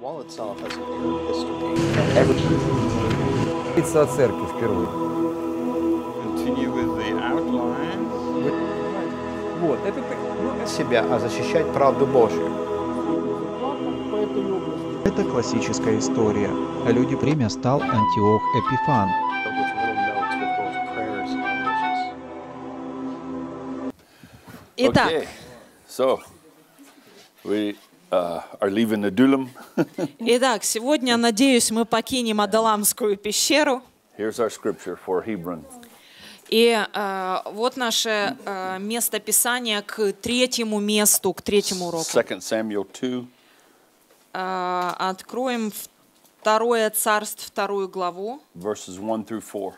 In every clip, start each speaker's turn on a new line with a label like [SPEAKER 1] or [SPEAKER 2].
[SPEAKER 1] Говорится о церкви впервые. Вот, это ну, себя, а защищать правду Божью. Это классическая история. А Люди время стал Антиох Эпифан, Итак. Okay.
[SPEAKER 2] So, we Э,
[SPEAKER 1] Итак, сегодня, надеюсь, мы покинем Адаламскую пещеру. И э, вот наше э, место Писания к третьему месту, к третьему уроку. 2
[SPEAKER 2] Samuel 2.
[SPEAKER 1] Э, откроем второе царство, вторую главу.
[SPEAKER 2] Verses 1 through 4.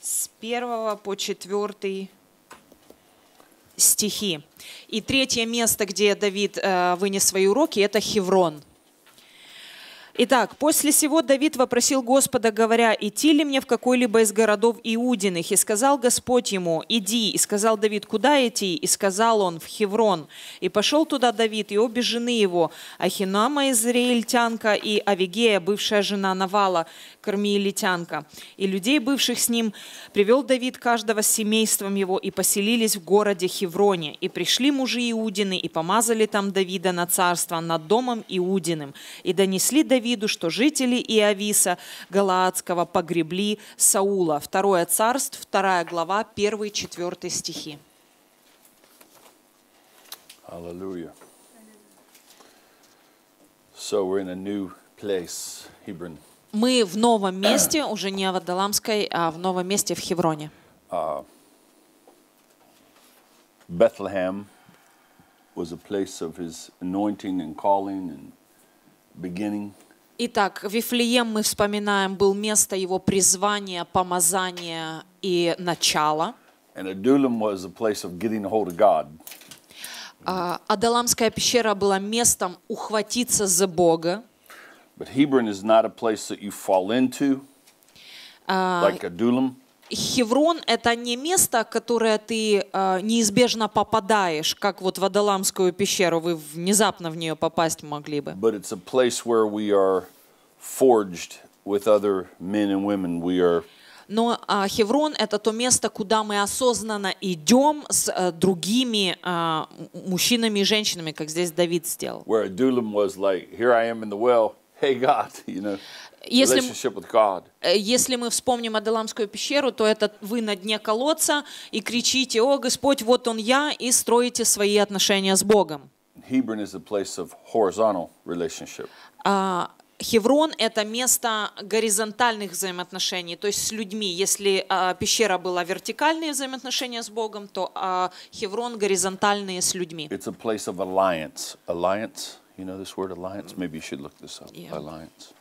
[SPEAKER 1] С первого по четвертый стихи. И третье место, где Давид э, вынес свои уроки, это Хеврон. Итак, после сего Давид вопросил Господа, говоря, «Идти ли мне в какой-либо из городов Иудиных?» И сказал Господь ему, «Иди». И сказал Давид, «Куда идти?» И сказал он, «В Хеврон». И пошел туда Давид и обе жены его, Ахинама из израильтянка и Авигея, бывшая жена Навала, кормиелитянка. И людей, бывших с ним, привел Давид каждого с семейством его, и поселились в городе Хевроне. И пришли мужи Иудины, и помазали там Давида на царство над домом Иудиным. И донесли Давида Давиду, что жители Иависа Галаадского погребли Саула. Второе царство, вторая глава, первые четвертые стихи.
[SPEAKER 2] Аллилуйя. So we're in a new place, Hebron.
[SPEAKER 1] Мы в новом месте, уже не в Аддаламской, а в новом месте в Хевроне.
[SPEAKER 2] Uh, Bethlehem was a place of his anointing and calling and beginning.
[SPEAKER 1] Итак, Вифлеем, мы вспоминаем, был место его призвания, помазания и начала. And Uh, Адаламская пещера была местом ухватиться за Бога.
[SPEAKER 2] But Hebron is not a place that you fall into, uh, like Adullam.
[SPEAKER 1] Хеврон – это не место, которое ты э, неизбежно попадаешь, как вот в Адаламскую пещеру, вы внезапно в нее попасть могли бы. But it's a
[SPEAKER 2] place where we are forged with other men and women. We are
[SPEAKER 1] но а, Хеврон – это то место, куда мы осознанно идем с а, другими а, мужчинами и женщинами, как здесь Давид сделал.
[SPEAKER 2] если, э,
[SPEAKER 1] если мы вспомним Адаламскую пещеру, то это вы на дне колодца и кричите, о Господь, вот он я, и строите свои отношения с Богом. А, Хеврон – это место горизонтальных взаимоотношений, то есть с людьми. Если а, пещера была вертикальные взаимоотношения с Богом, то а, Хеврон горизонтальные с людьми.
[SPEAKER 2] It's a place of alliance. Alliance, you know this word alliance? Maybe you should look this up. Yeah. Alliance.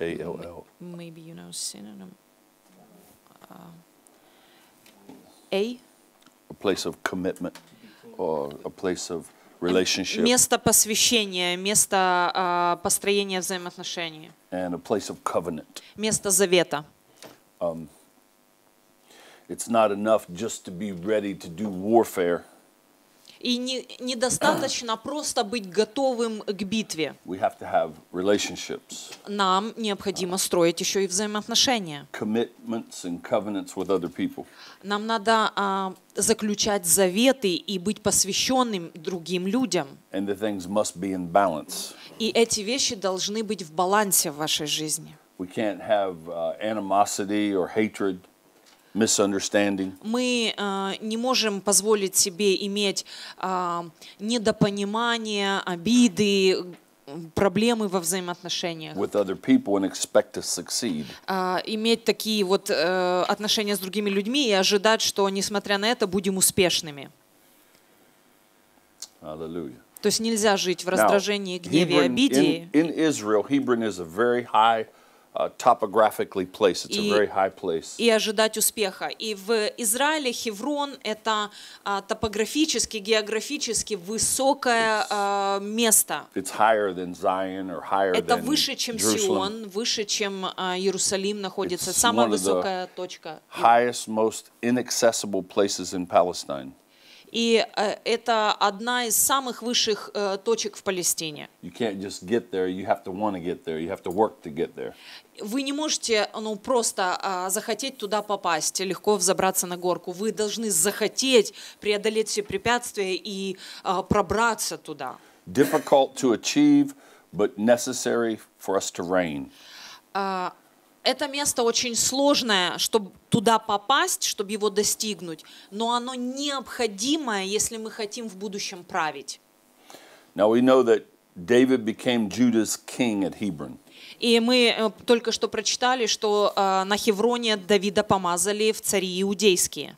[SPEAKER 2] A L L.
[SPEAKER 1] Maybe you know synonym. Uh, a.
[SPEAKER 2] A place of commitment or a place of relationship.
[SPEAKER 1] Место посвящения, место построения взаимоотношений.
[SPEAKER 2] And a place of covenant.
[SPEAKER 1] Место завета.
[SPEAKER 2] Um, it's not enough just to be ready to do warfare.
[SPEAKER 1] И не, недостаточно просто быть готовым к битве.
[SPEAKER 2] We have to have
[SPEAKER 1] Нам необходимо строить еще и взаимоотношения.
[SPEAKER 2] and with other
[SPEAKER 1] Нам надо а, заключать заветы и быть посвященным другим людям. And the must be in И эти вещи должны быть в балансе в вашей жизни. We can't
[SPEAKER 2] have uh, animosity or hatred misunderstanding.
[SPEAKER 1] Мы uh, не можем позволить себе иметь uh, недопонимание, обиды, проблемы во взаимоотношениях.
[SPEAKER 2] With other people and expect to succeed.
[SPEAKER 1] Uh, иметь такие вот uh, отношения с другими людьми и ожидать, что несмотря на это будем успешными. Hallelujah. То есть нельзя жить в раздражении, гневе, обиде.
[SPEAKER 2] In, in Israel, Hebron is a very high topographically а, place. It's и, a very high place. И
[SPEAKER 1] ожидать успеха. И в Израиле Хеврон это uh, топографически, географически высокое uh, место.
[SPEAKER 2] It's higher than Zion or higher это than выше, чем Jerusalem. Сион,
[SPEAKER 1] выше, чем uh, Иерусалим находится. It's Самая высокая точка.
[SPEAKER 2] Highest, most inaccessible places in Palestine.
[SPEAKER 1] И э, это одна из самых высших э, точек в Палестине. Вы не можете ну, просто а, захотеть туда попасть, легко взобраться на горку. Вы должны захотеть преодолеть все препятствия и а, пробраться туда.
[SPEAKER 2] Difficult to achieve, but necessary for us to reign.
[SPEAKER 1] Uh, это место очень сложное, чтобы туда попасть, чтобы его достигнуть, но оно необходимое, если мы хотим в будущем править. И мы э, только что прочитали, что э, на Хевроне Давида помазали в цари иудейские.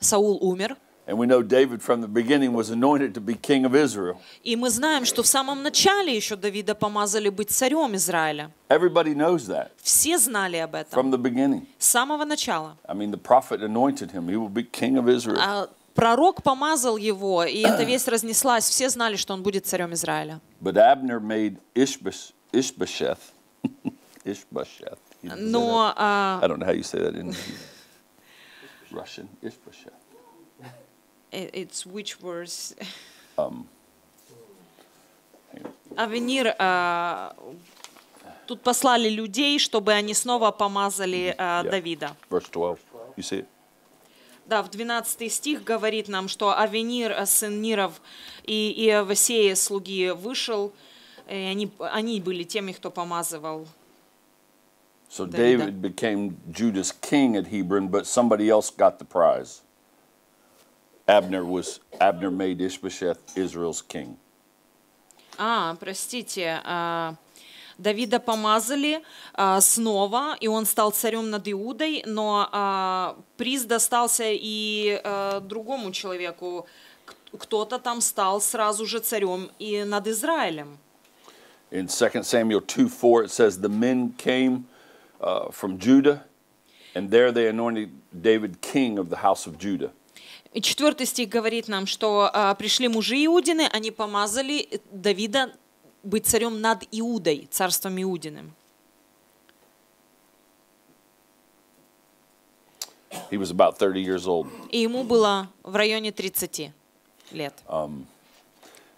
[SPEAKER 2] Саул умер. And we know David from the beginning was anointed to be king of Israel.
[SPEAKER 1] И мы знаем, что в самом начале еще Давида помазали быть царем Израиля.
[SPEAKER 2] Everybody knows that.
[SPEAKER 1] Все знали об этом. From the beginning. С самого начала.
[SPEAKER 2] I mean, the prophet anointed him. He will be king of Israel.
[SPEAKER 1] А пророк помазал его, и эта весть разнеслась. Все знали, что он будет царем Израиля.
[SPEAKER 2] But Abner made Ishbosh, Ishbosheth. Ishbosheth. Но... Uh, I don't know how you say that in Russian.
[SPEAKER 1] Ishbosheth. It's which was um, Авенир, э, тут послали людей, чтобы они снова помазали э, yeah. Давида.
[SPEAKER 2] Verse 12. You see it?
[SPEAKER 1] Да, в 12 стих говорит нам, что Авенир, а, сын Ниров и Иовсея, слуги, вышел, и они, они были теми, кто помазывал
[SPEAKER 2] So David became Judah's king at Hebron, but somebody else got the prize. Abner was Abner made Ishbosheth Israel's king.
[SPEAKER 1] А, простите, Давида помазали снова, и он стал царем над Иудой, но приз достался и другому человеку. Кто-то там стал сразу же царем и над Израилем.
[SPEAKER 2] In 2 Samuel 2:4 it says the men came uh, from Judah and there they anointed David king of the house of Judah.
[SPEAKER 1] И четвертый стих говорит нам, что а, пришли мужи Иудины, они помазали Давида быть царем над Иудой, царством Иудиным.
[SPEAKER 2] He was about 30 years old.
[SPEAKER 1] И ему было в районе 30 лет.
[SPEAKER 2] Um,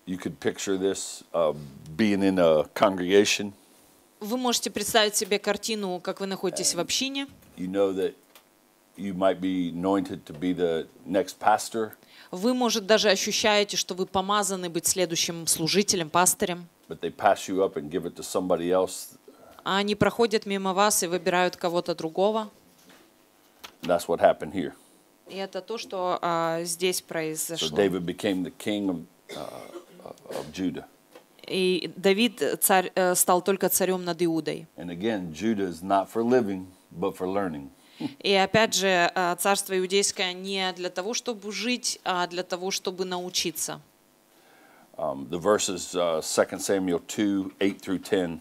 [SPEAKER 2] you could picture this uh, being in a congregation.
[SPEAKER 1] Вы можете представить себе картину, как вы находитесь And в общине.
[SPEAKER 2] You know that you might be anointed to be
[SPEAKER 1] the next pastor. Вы, может, даже ощущаете, что вы помазаны быть следующим служителем, пастырем.
[SPEAKER 2] But they pass you up and give it to somebody else.
[SPEAKER 1] А они проходят мимо вас и выбирают кого-то другого.
[SPEAKER 2] That's what happened here.
[SPEAKER 1] И это то, что а, здесь произошло. So David
[SPEAKER 2] became the king of, uh, of Judah.
[SPEAKER 1] И Давид царь, стал только царем над Иудой.
[SPEAKER 2] And again, Judah is not for living, but for learning.
[SPEAKER 1] И опять же, царство иудейское не для того, чтобы жить, а для того, чтобы научиться.
[SPEAKER 2] Um, the verses uh, 2 Samuel 2, 8 through 10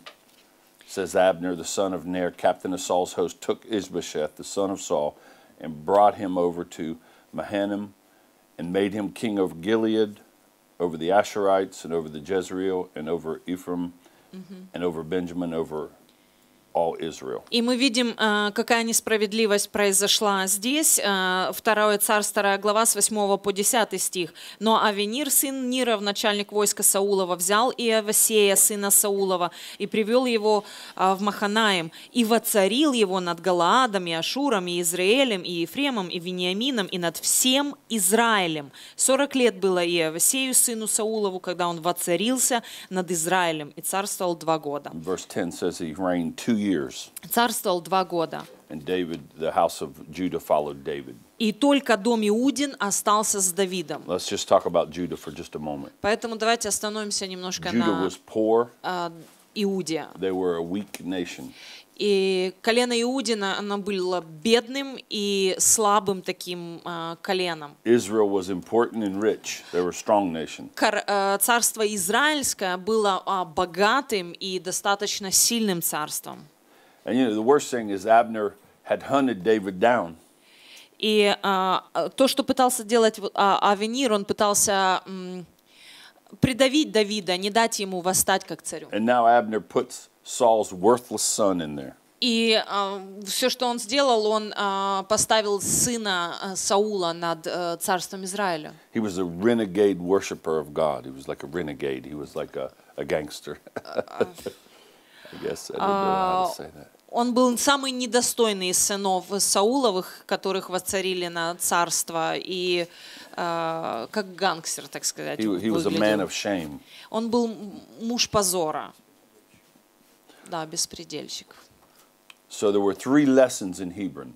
[SPEAKER 2] says Abner, the son of Ner, captain of Saul's host, took Ishbosheth, the son of Saul, and brought him over to Mahanaim and made him king over Gilead, over the Asherites, and over the Jezreel, and over Ephraim, mm-hmm. and over Benjamin, over all Israel.
[SPEAKER 1] И мы видим, э, какая несправедливость произошла здесь. Э, второе царство, 2 глава, с 8 по 10 стих. «Но Авенир, сын Ниров, начальник войска Саулова, взял Иовасея, сына Саулова, и привел его э, в Маханаем, и воцарил его над Галаадом, и Ашуром, и Израилем, и Ефремом, и Вениамином, и над всем Израилем. 40 лет было Иовасею, сыну Саулову, когда он воцарился над Израилем, и царствовал два года».
[SPEAKER 2] Verse 10 says he reigned two years.
[SPEAKER 1] Царствовал два года.
[SPEAKER 2] And David, the house of Judah followed David.
[SPEAKER 1] И только дом Иудин остался с Давидом.
[SPEAKER 2] Let's just talk about Judah for just a moment.
[SPEAKER 1] Поэтому давайте остановимся немножко Judah на was poor. А, Иуде.
[SPEAKER 2] They were a weak nation.
[SPEAKER 1] И колено Иудина, оно было бедным и слабым таким uh, коленом.
[SPEAKER 2] Israel was important and rich. They were strong nation.
[SPEAKER 1] Кор, uh, царство Израильское было uh, богатым и достаточно сильным царством.
[SPEAKER 2] And you know, the worst thing is Abner had hunted David down.
[SPEAKER 1] то, что пытался делать Авенир, он пытался придавить Давида, не дать ему восстать как царю.
[SPEAKER 2] And now Abner puts Saul's worthless son in there.
[SPEAKER 1] И а, все, что он сделал, он а, поставил сына Саула над а, э, царством Израиля.
[SPEAKER 2] He was a renegade worshipper of God. He was like a renegade. He was like a, a gangster. I guess I didn't know how to say that.
[SPEAKER 1] он был самый недостойный из сынов Сауловых, которых воцарили на царство, и э, как гангстер, так сказать, he, he was a man
[SPEAKER 2] of shame.
[SPEAKER 1] Он был муж позора, да, беспредельщик.
[SPEAKER 2] So there were three lessons in Hebron.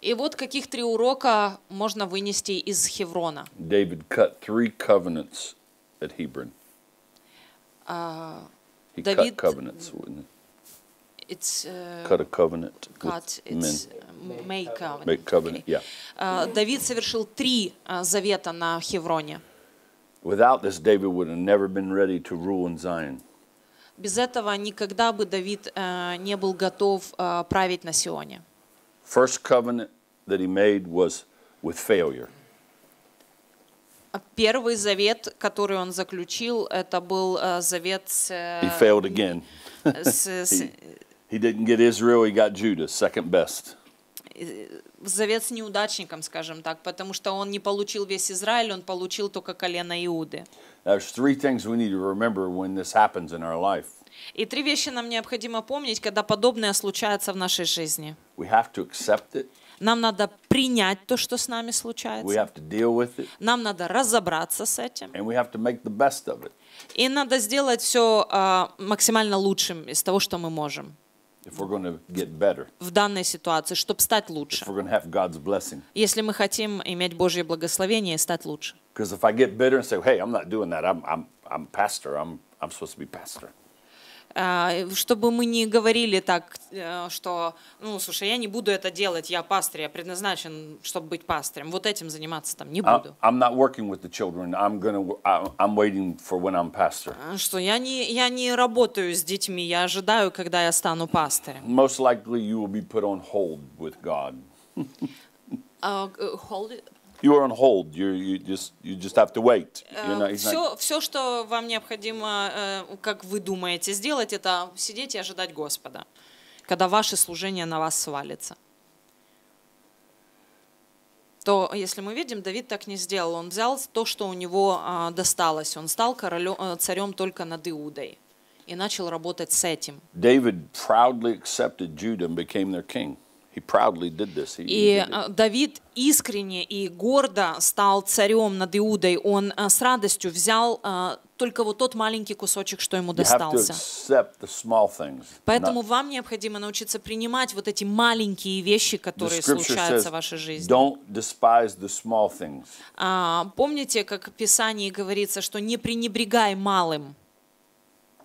[SPEAKER 1] И вот каких три урока можно вынести из Хеврона.
[SPEAKER 2] David cut three covenants at Hebron.
[SPEAKER 1] Uh, he David... cut covenants it's uh, cut a
[SPEAKER 2] covenant cut, it's men.
[SPEAKER 1] Make covenant. Make covenant, okay. yeah. Uh, Давид совершил три uh, завета на Хевроне.
[SPEAKER 2] Without this, David would have never been ready to rule in Zion.
[SPEAKER 1] Без этого никогда бы Давид uh, не был готов uh, править на Сионе.
[SPEAKER 2] First covenant that he made was with failure.
[SPEAKER 1] Первый завет, который он заключил, это был завет с... He failed
[SPEAKER 2] again. с, с, He didn't get Israel, he got Judah, second best.
[SPEAKER 1] Э, Завет с неудачником, скажем так, потому что он не получил весь Израиль, он получил только колено Иуды. There's И три вещи нам необходимо помнить, когда подобное случается в нашей жизни.
[SPEAKER 2] We have to it.
[SPEAKER 1] Нам надо принять то, что с нами случается. Нам надо разобраться с этим. И надо сделать все uh, а, максимально лучшим из того, что мы можем
[SPEAKER 2] better,
[SPEAKER 1] в данной ситуации, чтобы стать лучше. Blessing, если мы хотим иметь Божье благословение и стать лучше. Because if I get bitter and say, hey, I'm not doing that, I'm, I'm, I'm pastor, I'm, I'm supposed to be pastor. Э, чтобы мы не говорили так, э, что, ну, слушай, я не буду это делать, я пастор, я предназначен, чтобы быть пастором, Вот этим заниматься там не буду.
[SPEAKER 2] I'm not working with the children. I'm gonna, I'm waiting for when I'm pastor.
[SPEAKER 1] Э, что я не, я не работаю с детьми, я ожидаю, когда я стану пастором.
[SPEAKER 2] Most likely you will be put on hold with God.
[SPEAKER 1] uh, hold it
[SPEAKER 2] you are on hold. You, you just you just have to wait. Э, not, все,
[SPEAKER 1] not... все, что вам необходимо, э, как вы думаете, сделать, это сидеть и ожидать Господа, когда ваше служение на вас свалится. То, если мы видим, Давид так не сделал. Он взял то, что у него а, досталось. Он стал королем, э, царем только над Иудой и начал работать с этим.
[SPEAKER 2] David proudly accepted Judah and became their king. И
[SPEAKER 1] а, Давид искренне и гордо стал царем над Иудой. Он а, с радостью взял а, только вот тот маленький кусочек, что ему достался. Поэтому not... вам необходимо научиться принимать вот эти маленькие вещи, которые случаются says, в вашей жизни. А, помните, как в Писании говорится, что не пренебрегай малым.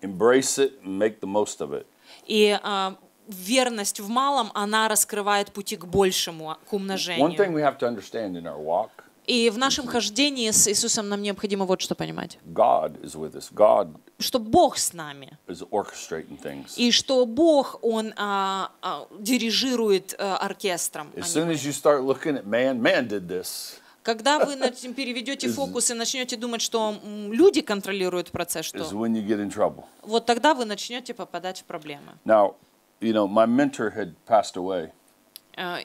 [SPEAKER 2] Embrace it and make the most of it.
[SPEAKER 1] И а, верность в малом, она раскрывает пути к большему, к
[SPEAKER 2] умножению.
[SPEAKER 1] И в нашем хождении с Иисусом нам необходимо вот что понимать. что Бог с нами. И что Бог, Он а, а, дирижирует э, а, оркестром. As soon as you Когда вы переведете фокус и начнете думать, что люди контролируют процесс, что вот тогда вы начнете попадать в проблемы.
[SPEAKER 2] Now, you know, my mentor had passed away.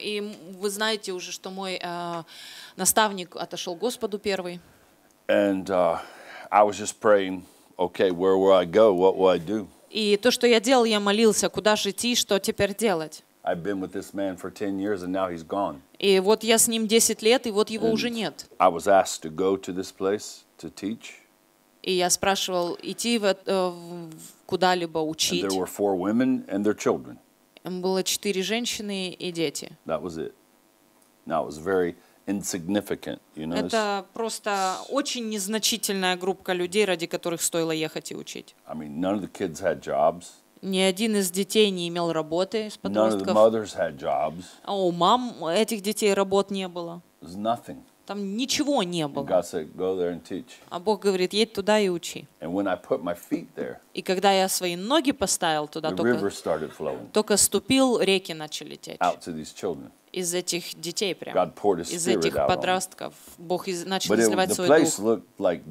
[SPEAKER 1] И вы знаете уже, что мой наставник отошел Господу первый.
[SPEAKER 2] And uh, I was just praying, okay, where will I go? What will I do?
[SPEAKER 1] И то, что я делал, я молился, куда же идти, что теперь делать.
[SPEAKER 2] I've been with this man for 10 years and now he's
[SPEAKER 1] gone. И вот я с ним 10 лет, и вот его and уже нет.
[SPEAKER 2] I was asked to go to this place to teach.
[SPEAKER 1] И я спрашивал, идти в, куда-либо учить.
[SPEAKER 2] And
[SPEAKER 1] Было четыре женщины и дети. Это просто очень незначительная группа людей, ради которых стоило ехать и учить.
[SPEAKER 2] I Ни
[SPEAKER 1] один из детей не имел работы из подростков. None of the mothers
[SPEAKER 2] had jobs.
[SPEAKER 1] А у мам этих детей работ не было. Там ничего не было. Said, а Бог говорит, едь туда и учи. There, и когда я свои ноги поставил туда, только, только ступил, реки начали течь. Из этих детей прям, из этих подростков. Бог из, начал изливать свой дух.
[SPEAKER 2] Like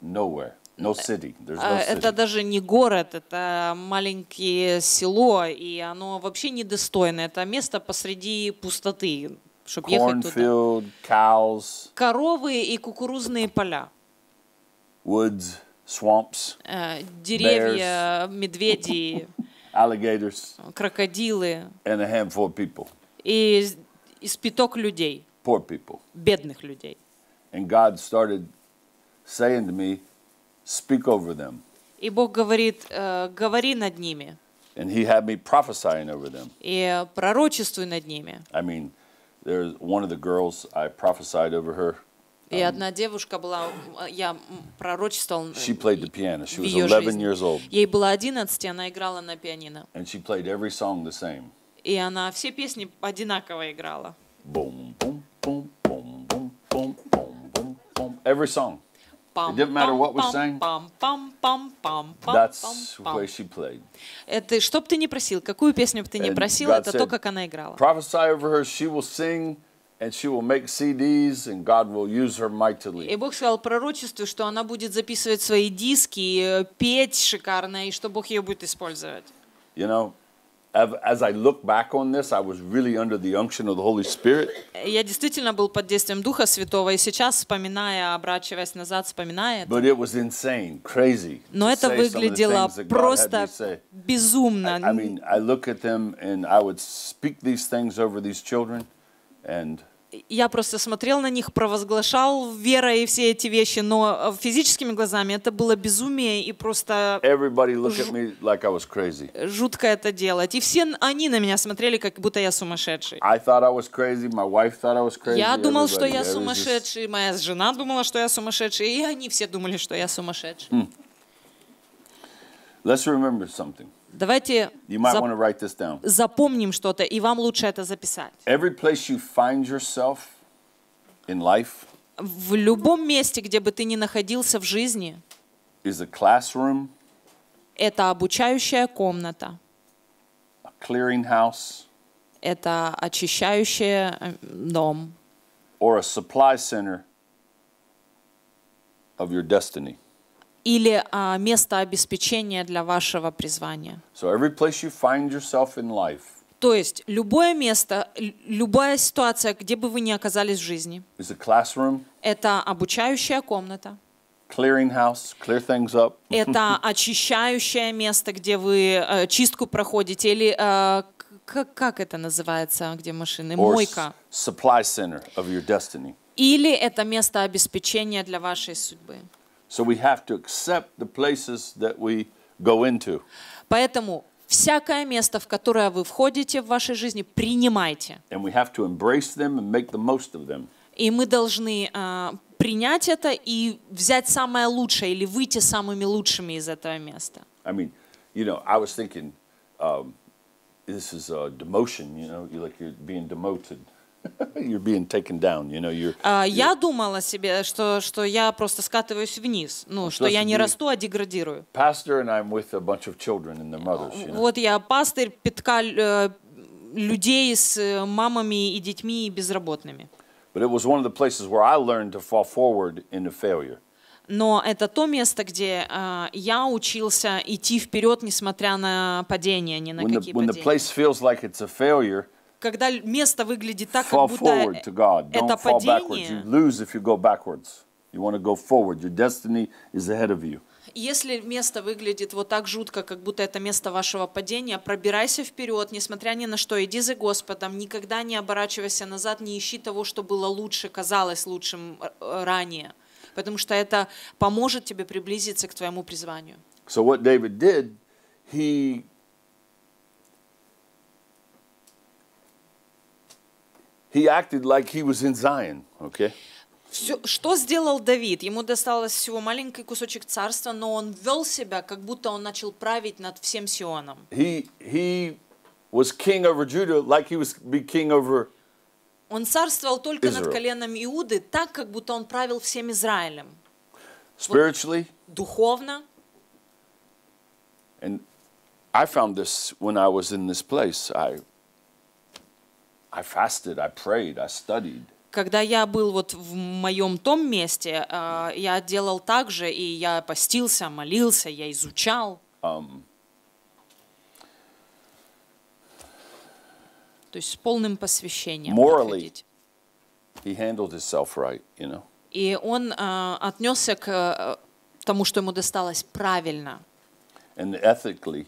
[SPEAKER 2] nowhere. No э, city. no а, Это
[SPEAKER 1] даже не город, это маленькое село, и оно вообще недостойное. Это место посреди пустоты чтобы ехать
[SPEAKER 2] туда. Cows,
[SPEAKER 1] Коровы и кукурузные поля.
[SPEAKER 2] Woods, swamps,
[SPEAKER 1] э, деревья, bears, медведи,
[SPEAKER 2] alligators,
[SPEAKER 1] крокодилы
[SPEAKER 2] and a handful of people.
[SPEAKER 1] и, и спиток людей, poor people. бедных людей.
[SPEAKER 2] And God started saying to me, speak over them.
[SPEAKER 1] И Бог говорит, э, говори над ними.
[SPEAKER 2] And he had me prophesying over them.
[SPEAKER 1] И пророчествуй над ними.
[SPEAKER 2] I mean, There's one of the girls I prophesied over her.
[SPEAKER 1] И um, одна девушка была, я пророчествовал э, she
[SPEAKER 2] played the piano. She was 11 Years old.
[SPEAKER 1] Ей было 11, она играла на пианино.
[SPEAKER 2] And she played every song the same.
[SPEAKER 1] И она все песни одинаково играла. Every song. It didn't matter what was saying. That's the way she played. Это, что бы ты не просил, какую песню бы ты не просил, это то, как она играла.
[SPEAKER 2] Prophesy over her, she will sing. And she will make CDs, and God will use her mightily. И
[SPEAKER 1] Бог сказал пророчеству, что она будет записывать свои диски, петь шикарно, и что Бог ее будет использовать.
[SPEAKER 2] You know, as I look back on this, I was really under the unction of the Holy Spirit.
[SPEAKER 1] Я действительно был под действием Духа Святого, и сейчас, вспоминая, обращаясь назад, вспоминая. But
[SPEAKER 2] it was insane, crazy. Но это выглядело просто
[SPEAKER 1] безумно. I mean,
[SPEAKER 2] I look at them and I would speak these things over these children, and.
[SPEAKER 1] я просто смотрел на них, провозглашал вера и все эти вещи, но э, физическими глазами это было безумие и просто
[SPEAKER 2] like
[SPEAKER 1] жутко это делать. И все они на меня смотрели, как будто я сумасшедший.
[SPEAKER 2] I I crazy, я думал, что я сумасшедший,
[SPEAKER 1] just... моя жена думала, что я сумасшедший, и они все думали, что я сумасшедший. Mm.
[SPEAKER 2] Let's remember something. Давайте зап
[SPEAKER 1] запомним что-то, и вам лучше это записать.
[SPEAKER 2] Every place you find yourself in life
[SPEAKER 1] в любом месте, где бы ты ни находился в жизни,
[SPEAKER 2] is a classroom,
[SPEAKER 1] это обучающая комната,
[SPEAKER 2] a clearinghouse,
[SPEAKER 1] это очищающий э, дом,
[SPEAKER 2] or a supply center of your destiny
[SPEAKER 1] или а, место обеспечения для вашего призвания.
[SPEAKER 2] So every place you find yourself in life,
[SPEAKER 1] то есть любое место, любая ситуация, где бы вы ни оказались в жизни, это обучающая комната,
[SPEAKER 2] clear up.
[SPEAKER 1] это очищающее место, где вы э, чистку проходите, или э, как, как это называется, где машины, мойка. Или это место обеспечения для вашей судьбы.
[SPEAKER 2] So we have to accept the places that we go into.
[SPEAKER 1] Поэтому всякое место, в которое вы входите в вашей жизни, принимайте.
[SPEAKER 2] And we have to embrace them and make the most of them.
[SPEAKER 1] И мы должны принять это и взять самое лучшее или выйти самыми лучшими из этого места.
[SPEAKER 2] I mean, you know, I was thinking, um, this is a demotion, you know, you're like you're being demoted. You're being taken down, you know, you're,
[SPEAKER 1] you're... Я думала себе, что, что я просто скатываюсь вниз, ну, что я не расту, а деградирую.
[SPEAKER 2] Pastor and I'm with a bunch of children and their mothers, you know?
[SPEAKER 1] Вот я пастырь пятка людей с мамами и детьми и безработными.
[SPEAKER 2] But it was one of the places where I learned to fall forward into failure.
[SPEAKER 1] Но это то место, где uh, я учился идти вперед, несмотря на падения, ни на when какие the, when падения. The place
[SPEAKER 2] feels like it's a failure,
[SPEAKER 1] когда место выглядит так, как будто
[SPEAKER 2] это падение.
[SPEAKER 1] Если место выглядит вот так жутко, как будто это место вашего падения, пробирайся вперед, несмотря ни на что, иди за Господом, никогда не оборачивайся назад, не ищи того, что было лучше, казалось лучшим э, э, ранее, потому что это поможет тебе приблизиться к твоему призванию.
[SPEAKER 2] So what David did, he He acted like he was in Zion, okay?
[SPEAKER 1] Все, что сделал Давид? Ему досталось всего маленький кусочек царства, но он вел себя, как будто он начал править над всем Сионом. он царствовал только Israel. над коленом Иуды, так, как будто он правил всем Израилем.
[SPEAKER 2] Spiritually,
[SPEAKER 1] вот, духовно.
[SPEAKER 2] And I found this when I was in this place. I I fasted, I prayed, I studied.
[SPEAKER 1] Когда я был вот в моем том месте, uh, я делал так же, и я постился, молился, я изучал. Um, То есть с полным посвящением. Morally,
[SPEAKER 2] he handled himself right, you know.
[SPEAKER 1] И он uh, отнесся к uh, тому, что ему досталось правильно.
[SPEAKER 2] And ethically,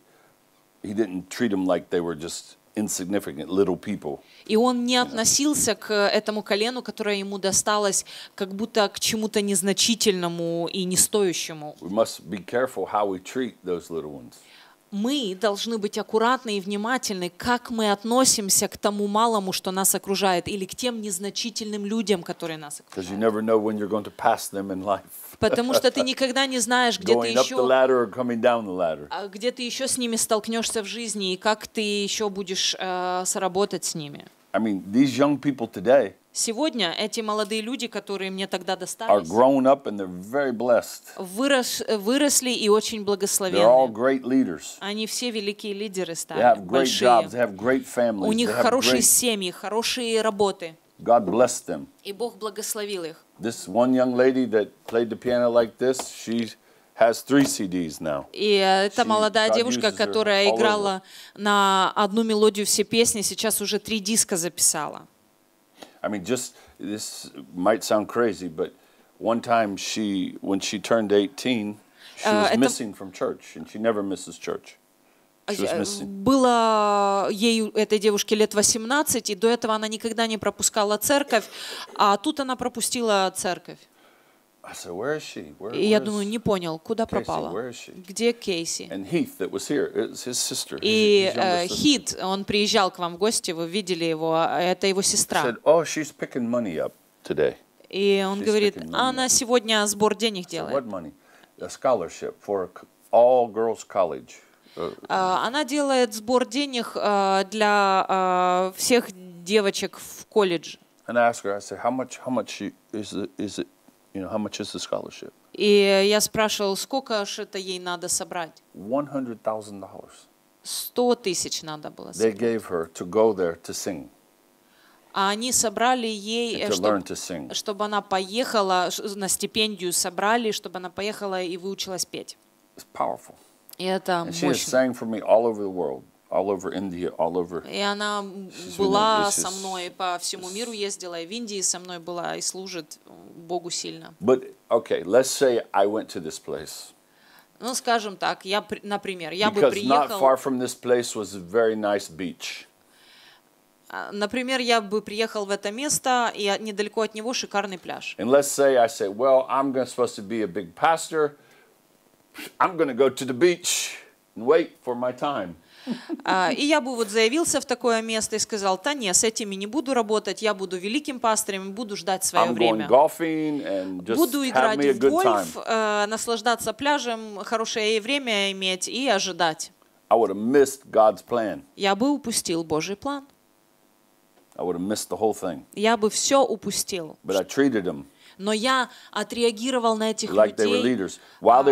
[SPEAKER 2] he didn't treat them like they were just insignificant little people.
[SPEAKER 1] И он не относился к э, этому колену, которое ему досталось, как будто к чему-то незначительному и не стоящему.
[SPEAKER 2] We must be careful how we treat those little ones.
[SPEAKER 1] Мы должны быть аккуратны и внимательны, как мы относимся к тому малому, что нас окружает, или к тем незначительным людям, которые нас
[SPEAKER 2] окружают потому что ты
[SPEAKER 1] никогда не знаешь, где ты
[SPEAKER 2] еще...
[SPEAKER 1] А где ты еще с ними столкнешься в жизни и как ты еще будешь э, сработать с ними.
[SPEAKER 2] I mean, these young people today,
[SPEAKER 1] Сегодня эти молодые люди, которые мне тогда достались, вырос, выросли и очень благословенны. Они все великие лидеры стали, большие.
[SPEAKER 2] У них хорошие
[SPEAKER 1] семьи, хорошие работы. И Бог благословил их.
[SPEAKER 2] this one young lady that played the piano like this, she has three CDs now.
[SPEAKER 1] И эта молодая девушка, которая играла на одну мелодию все песни, сейчас уже три диска записала.
[SPEAKER 2] I mean, just this might sound crazy, but one time she, when she turned 18,
[SPEAKER 1] she э, was missing
[SPEAKER 2] from church, and she never misses church.
[SPEAKER 1] Э, было ей, этой девушке, лет 18, и до этого она никогда не пропускала церковь, а тут она пропустила церковь.
[SPEAKER 2] Said, where is she? Where, и я думаю, не понял, куда Casey, пропала?
[SPEAKER 1] Где Кейси?
[SPEAKER 2] И Хит,
[SPEAKER 1] э, uh, он приезжал к вам в гости, вы видели его, а это его сестра. Said,
[SPEAKER 2] oh,
[SPEAKER 1] и он she's говорит, а она сегодня сбор денег делает.
[SPEAKER 2] Said, Э,
[SPEAKER 1] она делает сбор денег э, для э, всех девочек в колледже. И я спрашивал, сколько же это ей надо собрать? $100,000. 100 тысяч надо было собрать. They
[SPEAKER 2] gave her to go there to sing.
[SPEAKER 1] А они собрали ей, чтобы, чтобы она поехала на стипендию, собрали, чтобы она поехала и выучилась петь. It's powerful. И это And she has
[SPEAKER 2] sang for me all over the world. All over India, all over. И
[SPEAKER 1] она была со мной по всему миру ездила, и в Индии со мной была и служит Богу сильно.
[SPEAKER 2] But okay, let's say I went to this place.
[SPEAKER 1] Ну, скажем так, я, например, я Because бы приехал. Because not far
[SPEAKER 2] from this place was a very nice beach.
[SPEAKER 1] Например, я бы приехал в это место, и недалеко от него шикарный пляж.
[SPEAKER 2] And let's say I say, well, I'm supposed to be a big pastor. I'm gonna go to the beach and wait for my time. А, и я
[SPEAKER 1] бы вот заявился в такое место и сказал, да не, с этими не буду работать, я буду великим пастырем, буду ждать свое время.
[SPEAKER 2] Буду играть в гольф,
[SPEAKER 1] э, наслаждаться пляжем, хорошее время иметь и ожидать.
[SPEAKER 2] Я
[SPEAKER 1] бы упустил Божий план. Я бы все упустил.
[SPEAKER 2] But I treated him
[SPEAKER 1] но я отреагировал на этих людей. А, а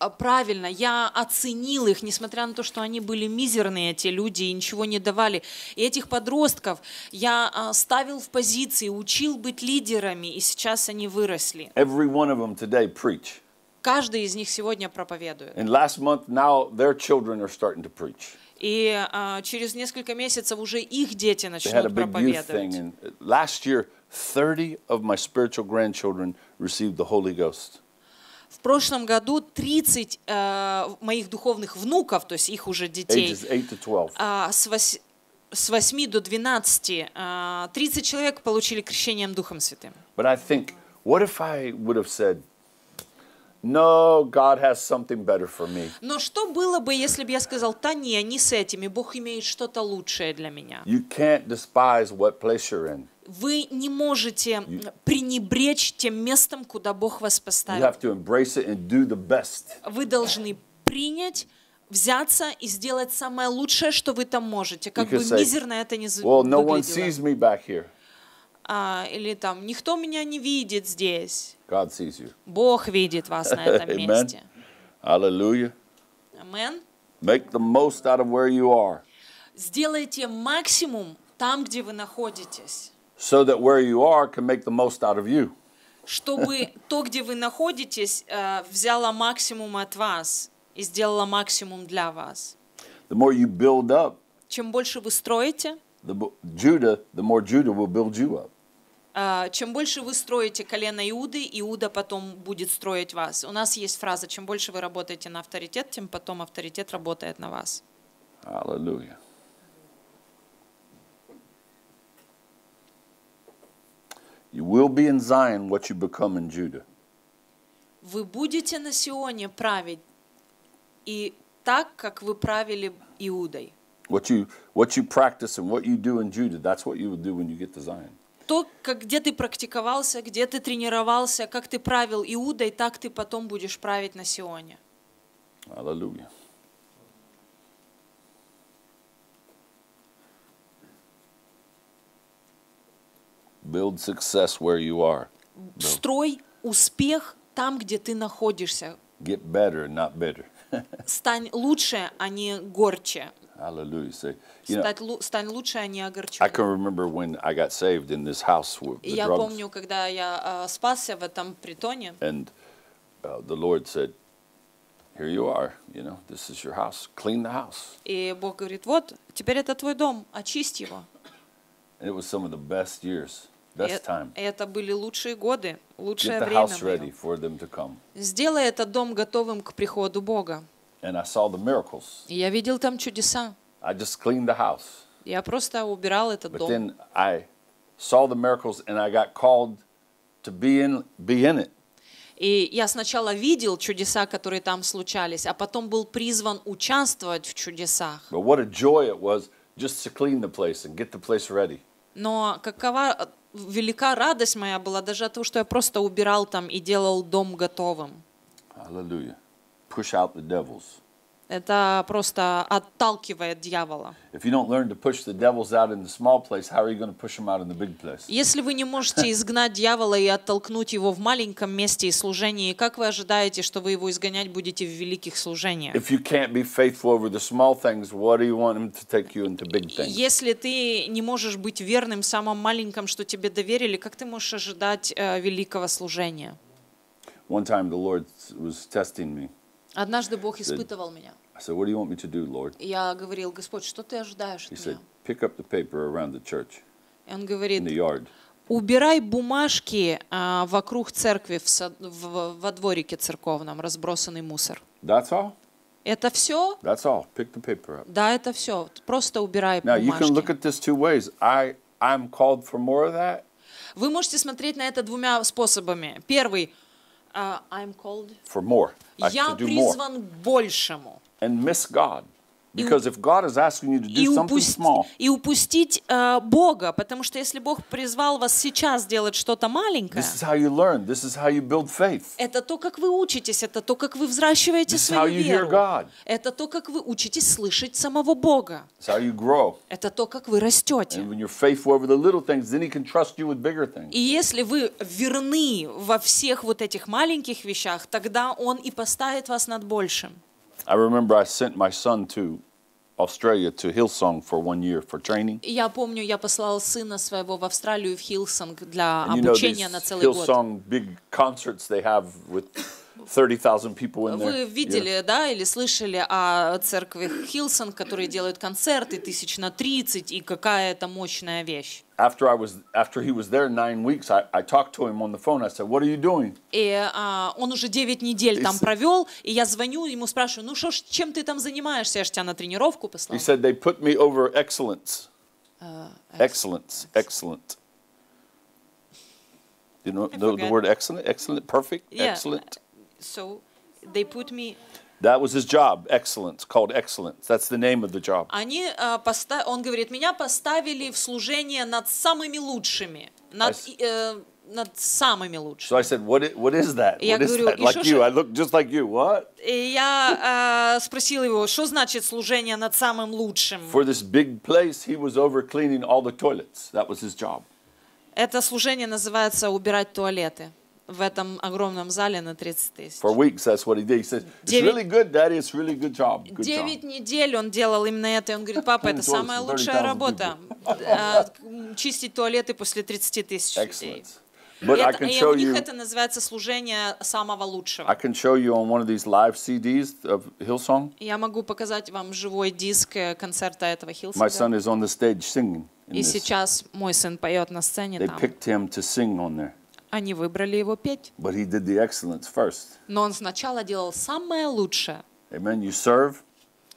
[SPEAKER 1] а, правильно, я оценил их, несмотря на то, что они были мизерные, эти люди, и ничего не давали. И этих подростков я ставил в позиции, учил быть лидерами, и сейчас они выросли.
[SPEAKER 2] Every one of them today preach.
[SPEAKER 1] Каждый из них сегодня проповедует.
[SPEAKER 2] And last month now their children are starting to
[SPEAKER 1] и uh, через несколько месяцев уже их дети начнут проповедовать. Uh,
[SPEAKER 2] last year, 30 of my spiritual grandchildren received the Holy Ghost.
[SPEAKER 1] В прошлом году 30 uh, э, моих духовных внуков, то есть их уже детей,
[SPEAKER 2] uh,
[SPEAKER 1] с, 8, с 8 до 12, uh, 30 человек получили крещением Духом Святым.
[SPEAKER 2] But I think, what if I would have said, No, God has something better for me.
[SPEAKER 1] Но что было бы, если бы я сказал, да не, не с этими, Бог имеет что-то лучшее для меня?
[SPEAKER 2] You can't despise what place you're in.
[SPEAKER 1] Вы не можете пренебречь тем местом, куда Бог вас поставил. You have
[SPEAKER 2] to embrace it and do the best.
[SPEAKER 1] Вы должны принять взяться и сделать самое лучшее, что вы там можете, как бы мизерно это не выглядело. Well, no one sees
[SPEAKER 2] me back here
[SPEAKER 1] а, или там «Никто меня не видит здесь».
[SPEAKER 2] God sees you.
[SPEAKER 1] Бог видит вас на этом месте.
[SPEAKER 2] Аллилуйя. Amen. Make the most out of where you are.
[SPEAKER 1] Сделайте максимум там, где вы находитесь.
[SPEAKER 2] So that where you are can make the most out of you.
[SPEAKER 1] Чтобы то, где вы находитесь, э, взяло максимум от вас и сделало максимум для вас.
[SPEAKER 2] The more you build up,
[SPEAKER 1] чем больше вы строите,
[SPEAKER 2] the, Judah, the more Judah will build you up.
[SPEAKER 1] «А, чем больше вы строите колено Иуды, Иуда потом будет строить вас. У нас есть фраза, чем больше вы работаете на авторитет, тем потом авторитет работает на вас.
[SPEAKER 2] Аллилуйя. You will be in Zion what you become in Judah.
[SPEAKER 1] Вы будете на Сионе править и так, как вы правили Иудой.
[SPEAKER 2] What you, what you practice and what you do in Judah, that's what you will do when you get to Zion
[SPEAKER 1] то, как, где ты практиковался, где ты тренировался, как ты правил Иудой, так ты потом будешь править на Сионе.
[SPEAKER 2] Аллилуйя. Build success where you are.
[SPEAKER 1] Строй успех там, где ты находишься.
[SPEAKER 2] Get better, not bitter.
[SPEAKER 1] Стань лучше, а не горче.
[SPEAKER 2] Hallelujah. Say, you know, стать,
[SPEAKER 1] стань лучше, а не огорченным.
[SPEAKER 2] I can remember when I got saved in this house with the Я drugs. помню,
[SPEAKER 1] когда я uh, спасся в этом притоне.
[SPEAKER 2] And uh, the Lord said, here you are, you know, this is your house, clean the house.
[SPEAKER 1] И Бог говорит, вот, теперь это твой дом, очисть его.
[SPEAKER 2] And it was some of the best years. Best time.
[SPEAKER 1] Это были лучшие годы, лучшее время. Сделай этот дом готовым к приходу Бога. And I saw the miracles. я видел там чудеса.
[SPEAKER 2] I just cleaned the house.
[SPEAKER 1] Я просто убирал этот But дом. then
[SPEAKER 2] I saw the miracles and I got called to be in, be in
[SPEAKER 1] it. И я сначала видел чудеса, которые там случались, а потом был призван участвовать в чудесах.
[SPEAKER 2] But what a joy it was just to clean the place and get the place ready.
[SPEAKER 1] Но какова велика радость моя была даже от того, что я просто убирал там и делал дом готовым.
[SPEAKER 2] Аллилуйя push out the devils.
[SPEAKER 1] Это просто отталкивает дьявола. Если вы не можете изгнать дьявола и оттолкнуть его в маленьком месте и служении, как вы ожидаете, что вы его изгонять будете в великих служениях? Если ты не можешь быть верным самым самом маленьком, что тебе доверили, как ты можешь ожидать э, великого служения?
[SPEAKER 2] One time the Lord was testing me.
[SPEAKER 1] Однажды Бог испытывал меня.
[SPEAKER 2] I said, what do you want me to do, Lord?
[SPEAKER 1] Я говорил, Господь, что ты ожидаешь от
[SPEAKER 2] He меня? Pick up the paper around the church,
[SPEAKER 1] И он говорит, in the yard. убирай бумажки а, вокруг церкви, в сад, в, во дворике церковном, разбросанный мусор. That's all? Это все?
[SPEAKER 2] That's all. Pick the paper up.
[SPEAKER 1] Да, это все. Просто убирай Now, бумажки. you can look
[SPEAKER 2] at this two ways. I, I'm called for more of that.
[SPEAKER 1] Вы можете смотреть на это двумя способами. Первый – Uh, I'm called.
[SPEAKER 2] For more. I have to do more. And miss God. Because if God is asking you to do something small,
[SPEAKER 1] и упустить э, Бога, потому что если Бог призвал вас сейчас делать что-то маленькое, this is
[SPEAKER 2] how you learn, this is how you build faith.
[SPEAKER 1] Это то, как вы учитесь, это то, как вы взращиваете this свою how you веру. Hear God. Это то, как вы учитесь слышать самого Бога.
[SPEAKER 2] It's how you grow. Это то, как вы растете. And when you're faithful over the little things, then He can trust you with bigger things. И
[SPEAKER 1] если вы верны во всех вот этих маленьких вещах, тогда Он и поставит вас над большим.
[SPEAKER 2] I remember I sent my son to Australia to Hillsong for one year for training.
[SPEAKER 1] Я помню, я послал сына своего в Австралию в Hillsong для обучения на целый год. Hillsong
[SPEAKER 2] big concerts they have with 30,000 people in there. Вы видели,
[SPEAKER 1] yeah. да, или слышали о церкви Хилсон, которые делают концерты тысяч на 30, и какая это мощная вещь.
[SPEAKER 2] After I was, after he was there nine weeks, I, I talked to him on the phone. I said, "What are you doing?"
[SPEAKER 1] И uh, он уже 9 недель там провел, и я звоню ему спрашиваю, ну что ж, чем ты там занимаешься? Я ж тебя на тренировку послал. He said
[SPEAKER 2] they put me over excellence. Uh, excellence, excellent. excellent. You know the, the word excellent, excellent, perfect, yeah. excellent.
[SPEAKER 1] So they put me
[SPEAKER 2] That was his job, excellence, called excellence. That's the name of the job.
[SPEAKER 1] Они, он говорит, меня поставили в служение над самыми лучшими, над, э, над самыми лучшими.
[SPEAKER 2] So I said, what, what is that? Я what говорю, that? Like you, I look just like you. What?
[SPEAKER 1] И я э, спросил его, что значит служение над самым лучшим? For
[SPEAKER 2] this big place, he was over cleaning all the toilets. That was his job.
[SPEAKER 1] Это служение называется убирать туалеты в этом огромном зале на 30 тысяч.
[SPEAKER 2] For weeks, that's what he did. He said, it's really good, daddy, it's really good job. Good 9
[SPEAKER 1] job. недель он делал именно это, он говорит, папа, это самая лучшая работа. А, чистить туалеты после 30 тысяч людей. But I can show у них you, это называется служение самого лучшего. I can
[SPEAKER 2] show you on one of these live CDs of Hillsong.
[SPEAKER 1] Я могу показать вам живой диск э, концерта этого Hillsong. My son is
[SPEAKER 2] on the stage singing. И
[SPEAKER 1] сейчас мой сын поет на сцене They там.
[SPEAKER 2] Picked him to sing on there.
[SPEAKER 1] Они выбрали его петь.
[SPEAKER 2] But he did the excellence first.
[SPEAKER 1] Но он сначала делал самое лучшее.
[SPEAKER 2] Amen. You serve.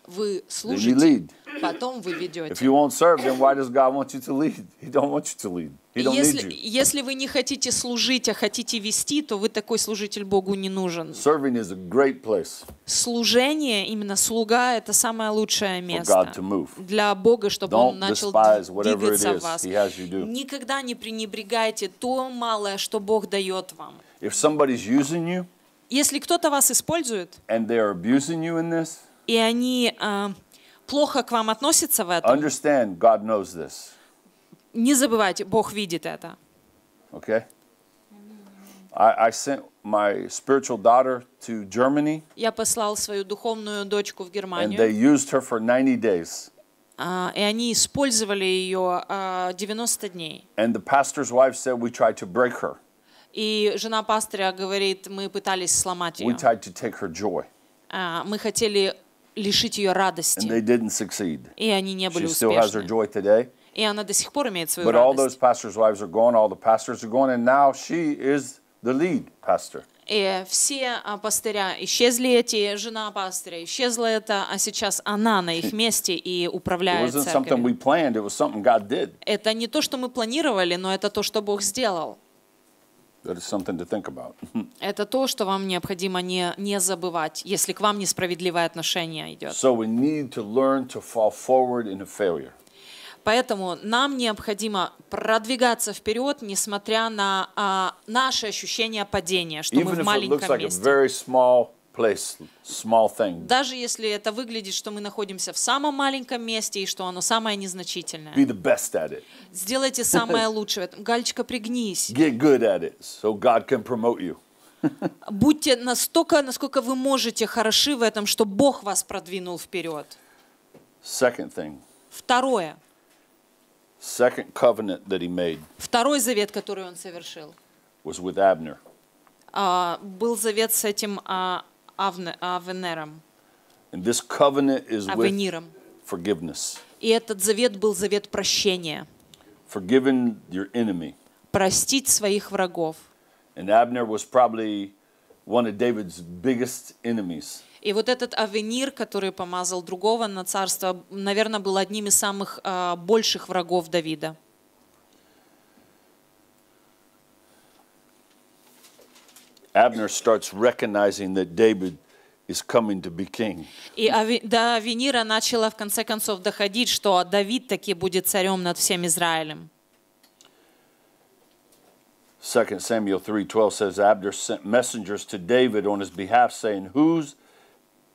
[SPEAKER 1] Вы служите. Then you lead потом вы ведете. If you won't serve, then
[SPEAKER 2] why does God want you to lead? He don't want you to lead. He don't если, need you.
[SPEAKER 1] если вы не хотите служить, а хотите вести, то вы такой служитель Богу не нужен.
[SPEAKER 2] Serving is a great place.
[SPEAKER 1] Служение, именно слуга, это самое лучшее место для Бога, чтобы Don't Он начал двигаться в вас.
[SPEAKER 2] Никогда
[SPEAKER 1] не пренебрегайте то малое, что Бог дает вам.
[SPEAKER 2] If somebody's using you,
[SPEAKER 1] если кто-то вас использует,
[SPEAKER 2] and they're abusing you in this,
[SPEAKER 1] и они uh, плохо к вам относится в этом,
[SPEAKER 2] understand God knows this.
[SPEAKER 1] не забывайте, Бог видит это.
[SPEAKER 2] Okay? I, I sent my spiritual daughter to Germany.
[SPEAKER 1] Я послал свою духовную дочку в Германию. And they
[SPEAKER 2] used her for 90 days.
[SPEAKER 1] Uh, и они использовали ее uh, а, 90 дней.
[SPEAKER 2] And the pastor's wife said we tried to break her.
[SPEAKER 1] И жена пастора говорит, мы пытались сломать ее. We
[SPEAKER 2] tried to take her joy.
[SPEAKER 1] Uh, мы хотели лишить ее радости. И они не были
[SPEAKER 2] успешны.
[SPEAKER 1] И она до сих пор имеет свою
[SPEAKER 2] радость. All those pastors' wives are gone, all the pastors are gone, and now
[SPEAKER 1] И все а, пастыря исчезли эти, жена пастыря исчезла это, а сейчас она на их месте и управляет церковью. Это не то, что мы планировали, но это то, что Бог сделал.
[SPEAKER 2] That is something to think about.
[SPEAKER 1] Это то, что вам необходимо не, не забывать, если к вам несправедливое отношение идет. So
[SPEAKER 2] we need to learn to fall forward in a failure.
[SPEAKER 1] Поэтому нам необходимо продвигаться вперед, несмотря на а, наши ощущения падения, что Even мы в маленьком like
[SPEAKER 2] месте place, small thing.
[SPEAKER 1] Даже если это выглядит, что мы находимся в самом маленьком месте и что оно самое незначительное. Be the
[SPEAKER 2] best at it.
[SPEAKER 1] Сделайте самое лучшее. Гальчика, пригнись.
[SPEAKER 2] Get good at it, so God can promote you.
[SPEAKER 1] Будьте настолько, насколько вы можете хороши в этом, что Бог вас продвинул вперед.
[SPEAKER 2] Second thing.
[SPEAKER 1] Второе.
[SPEAKER 2] Second covenant that he made.
[SPEAKER 1] Второй завет, который он совершил.
[SPEAKER 2] Was with Abner.
[SPEAKER 1] Uh, был завет с этим а, а, Авенером.
[SPEAKER 2] And this covenant is with forgiveness.
[SPEAKER 1] И этот завет был завет прощения.
[SPEAKER 2] Forgiving your enemy.
[SPEAKER 1] Простить своих врагов.
[SPEAKER 2] And Abner was probably one of David's biggest enemies.
[SPEAKER 1] И вот этот Авенир, который помазал другого на царство, наверное, был одним из самых а, больших врагов Давида.
[SPEAKER 2] Abner starts recognizing that David is coming to be king.
[SPEAKER 1] И до Авенира начала в конце концов доходить, что Давид таки будет царем над всем Израилем.
[SPEAKER 2] 2 Samuel 3:12 says Abner sent messengers to David on his behalf saying, "Whose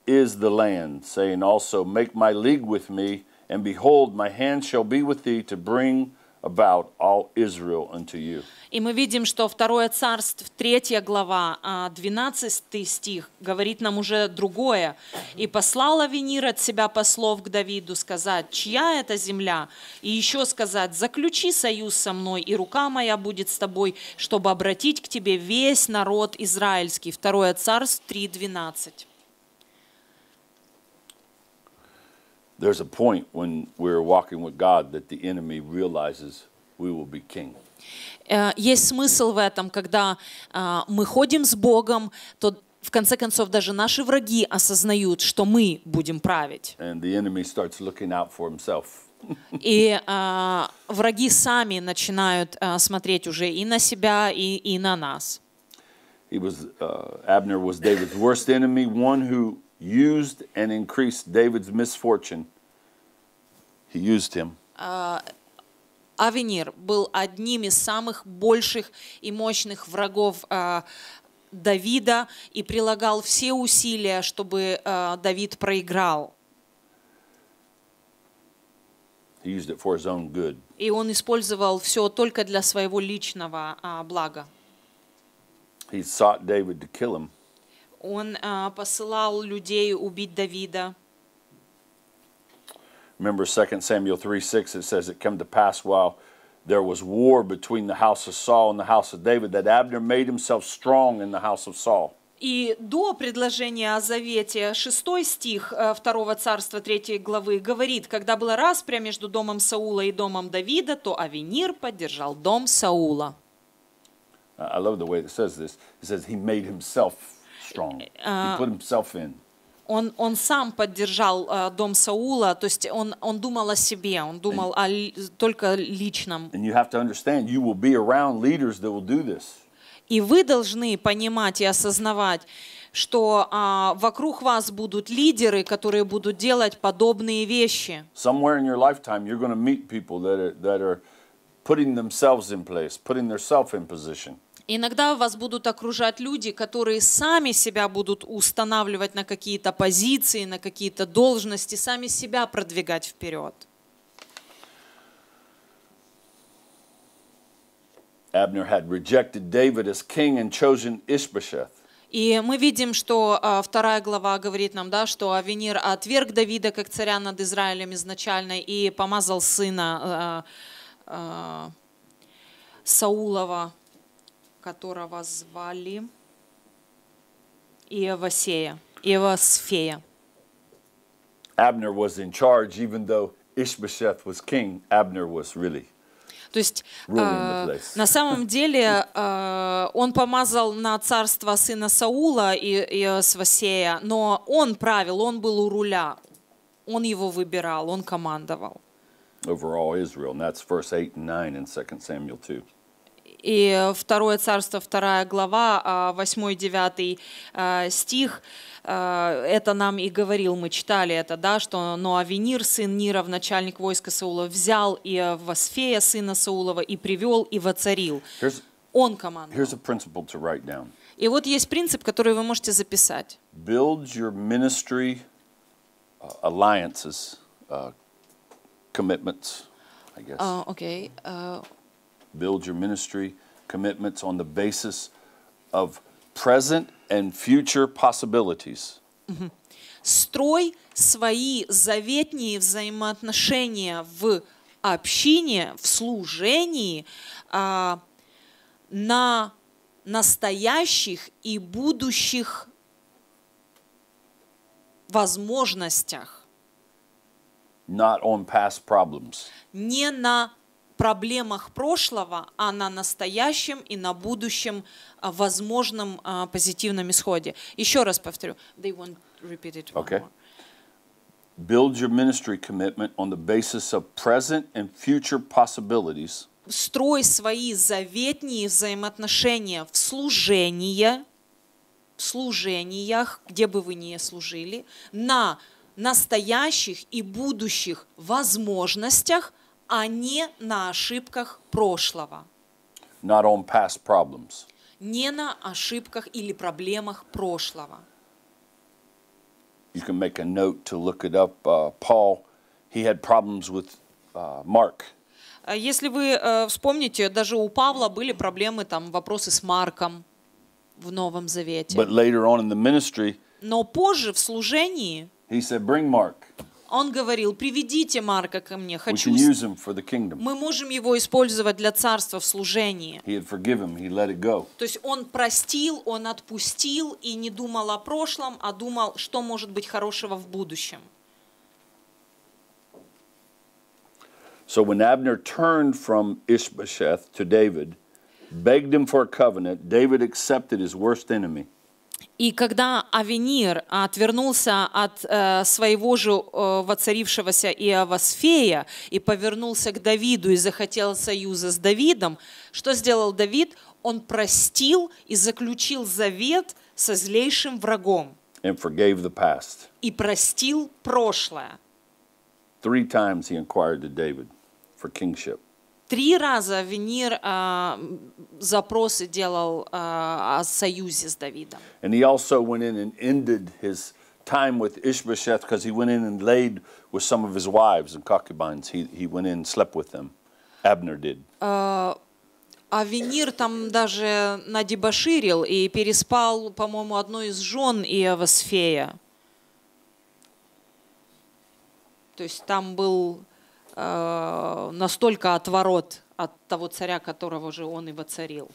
[SPEAKER 2] is the land?" saying also, "Make my league with me, and behold, my hand shall be with thee to bring about all Israel unto you.
[SPEAKER 1] И мы видим, что Второе Царство, третья глава, 12 а, стих, говорит нам уже другое. «И послала Венир от себя послов к Давиду сказать, чья это земля? И еще сказать, заключи союз со мной, и рука моя будет с тобой, чтобы обратить к тебе весь народ израильский». Второе Царство 3, 12.
[SPEAKER 2] there's a point when we're walking with God that the enemy realizes we will be king.
[SPEAKER 1] Есть смысл в этом, когда мы ходим с Богом, то в конце концов даже наши враги осознают, что мы будем править.
[SPEAKER 2] And the enemy starts looking out for himself.
[SPEAKER 1] И э, враги сами начинают э, смотреть уже и на себя, и, и на нас.
[SPEAKER 2] He was, uh, Abner was David's worst enemy, one who used and increased David's misfortune. He used him.
[SPEAKER 1] Uh, Авенир был одним из самых больших и мощных врагов uh, Давида и прилагал все усилия, чтобы uh, Давид проиграл.
[SPEAKER 2] He used it for his own good.
[SPEAKER 1] И он использовал все только для своего личного uh, блага.
[SPEAKER 2] He sought David to kill him.
[SPEAKER 1] Он э, посылал людей убить Давида.
[SPEAKER 2] Remember 2 Samuel 3 6, it says, It came to pass while there was war between the house of Saul and the house of David, that Abner made himself strong in the house of Saul.
[SPEAKER 1] И до предложения о завете, шестой стих второго царства третьей главы говорит, когда была распря между домом Саула и домом Давида, то Авенир поддержал дом Саула.
[SPEAKER 2] I love the way it says this. It says he made himself strong. He put himself in.
[SPEAKER 1] Он, он сам поддержал uh, дом Саула, то есть он, он думал о себе, он думал and, о только личном.
[SPEAKER 2] And you have to understand, you will be around leaders that will do this.
[SPEAKER 1] И вы должны понимать и осознавать, что а, вокруг вас будут лидеры, которые будут делать подобные вещи.
[SPEAKER 2] Somewhere in your lifetime you're going to meet people that are, that are putting themselves in place, putting their self in position.
[SPEAKER 1] Иногда вас будут окружать люди, которые сами себя будут устанавливать на какие-то позиции, на какие-то должности, сами себя продвигать вперед.
[SPEAKER 2] Abner had rejected David as king and chosen Ishbosheth.
[SPEAKER 1] И мы видим, что а, вторая глава говорит нам, да, что Авенир отверг Давида как царя над Израилем изначально и помазал сына э, э, Саулова которого звали Иовасея, Иовасфея.
[SPEAKER 2] Abner was in charge, even though Ishbosheth was king, Abner was really
[SPEAKER 1] То есть э, на самом деле э, он помазал на царство сына Саула и Иосвасея, но он правил, он был у руля, он его выбирал, он командовал.
[SPEAKER 2] Over all Israel, and that's verse 8 and 9 in 2 Samuel 2
[SPEAKER 1] и Второе царство, вторая глава, 8-9 а, а, стих. А, это нам и говорил, мы читали это, да, что но Авенир сын Ниров, начальник войска Саула, взял и Васфея, сына Саулова, и привел, и воцарил. Here's, Он
[SPEAKER 2] командовал.
[SPEAKER 1] И вот есть принцип, который вы можете записать.
[SPEAKER 2] Build your ministry uh, alliances, uh, commitments, I guess. Uh,
[SPEAKER 1] okay. Uh,
[SPEAKER 2] build your ministry commitments on the basis of present and future possibilities.
[SPEAKER 1] Mm-hmm. Строй свои заветные взаимоотношения в общине, в служении а, на настоящих и будущих возможностях.
[SPEAKER 2] Not on past problems.
[SPEAKER 1] Не на проблемах прошлого, а на настоящем и на будущем а, возможном а, позитивном исходе. Еще раз повторю. They won't repeat it okay.
[SPEAKER 2] Build your ministry commitment on the basis of present and future possibilities.
[SPEAKER 1] Строй свои заветные взаимоотношения в служении, в служениях, где бы вы ни служили, на настоящих и будущих возможностях – а не на ошибках прошлого.
[SPEAKER 2] Not on past problems.
[SPEAKER 1] Не на ошибках или проблемах прошлого.
[SPEAKER 2] You can make a note to look it up. Uh, Paul, he had problems with uh, Mark.
[SPEAKER 1] А если вы uh, вспомните, даже у Павла были проблемы, там, вопросы с Марком в Новом Завете. But
[SPEAKER 2] later on in the ministry,
[SPEAKER 1] Но позже в служении
[SPEAKER 2] he said, Bring Mark.
[SPEAKER 1] Он говорил, приведите Марка ко мне, хочу.
[SPEAKER 2] Мы
[SPEAKER 1] можем его использовать для царства в служении.
[SPEAKER 2] То
[SPEAKER 1] есть он простил, он отпустил и не думал о прошлом, а думал, что может быть хорошего в будущем.
[SPEAKER 2] So when Abner turned from Ishbosheth to David, begged him for a covenant, David accepted his worst enemy.
[SPEAKER 1] И когда Авенир отвернулся от э, своего же э, воцарившегося Иовосфея и повернулся к Давиду и захотел союза с Давидом, что сделал Давид? Он простил и заключил завет со злейшим врагом.
[SPEAKER 2] And forgave the past.
[SPEAKER 1] И простил прошлое.
[SPEAKER 2] Три раза он inquired у Давида for kingship.
[SPEAKER 1] Три раза Венир а, запросы делал а, о союзе с Давидом.
[SPEAKER 2] And he also went in and ended his time with Ishbosheth because he went in and laid with some of his wives and concubines. He, he went in and slept with them. Abner did.
[SPEAKER 1] Uh, а Венир там даже надебоширил и переспал, по-моему, одной из жен Иовосфея. То есть там был э, настолько отворот от того царя, которого же он и воцарил.